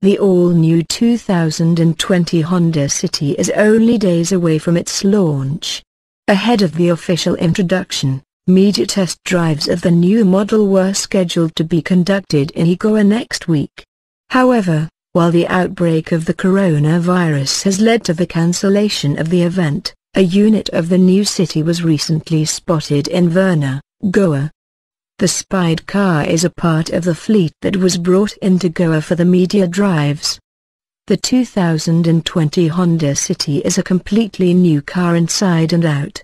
The all-new 2020 Honda City is only days away from its launch. Ahead of the official introduction, media test drives of the new model were scheduled to be conducted in Goa next week. However, while the outbreak of the coronavirus has led to the cancellation of the event, a unit of the new city was recently spotted in Verna, Goa, the spied car is a part of the fleet that was brought into Goa for the media drives. The 2020 Honda City is a completely new car inside and out.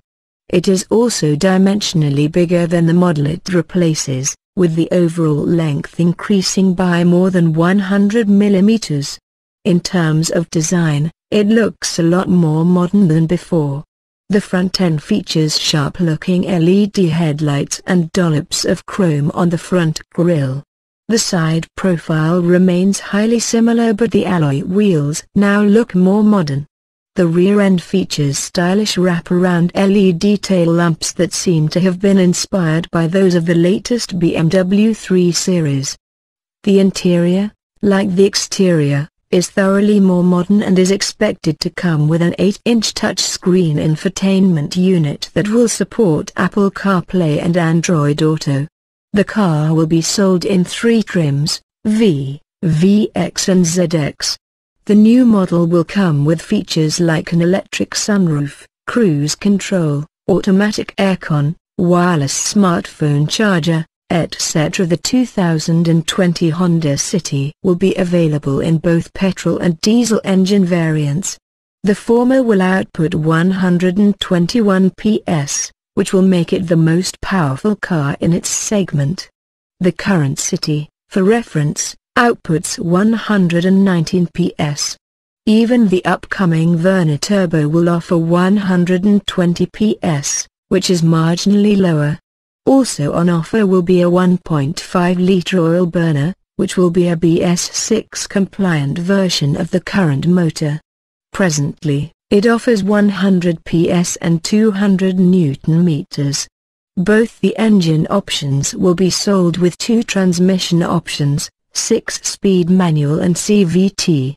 It is also dimensionally bigger than the model it replaces, with the overall length increasing by more than 100 millimeters. In terms of design, it looks a lot more modern than before. The front end features sharp-looking LED headlights and dollops of chrome on the front grille. The side profile remains highly similar but the alloy wheels now look more modern. The rear end features stylish wraparound LED tail lamps that seem to have been inspired by those of the latest BMW 3 Series. The interior, like the exterior, is thoroughly more modern and is expected to come with an 8-inch touchscreen infotainment unit that will support Apple CarPlay and Android Auto. The car will be sold in three trims, V, VX and ZX. The new model will come with features like an electric sunroof, cruise control, automatic aircon, wireless smartphone charger, etc. The 2020 Honda City will be available in both petrol and diesel engine variants. The former will output 121 PS, which will make it the most powerful car in its segment. The current City, for reference, outputs 119 PS. Even the upcoming Verna Turbo will offer 120 PS, which is marginally lower. Also on offer will be a 1.5-litre oil burner, which will be a BS6 compliant version of the current motor. Presently, it offers 100 PS and 200 Newton meters. Both the engine options will be sold with two transmission options, 6-speed manual and CVT.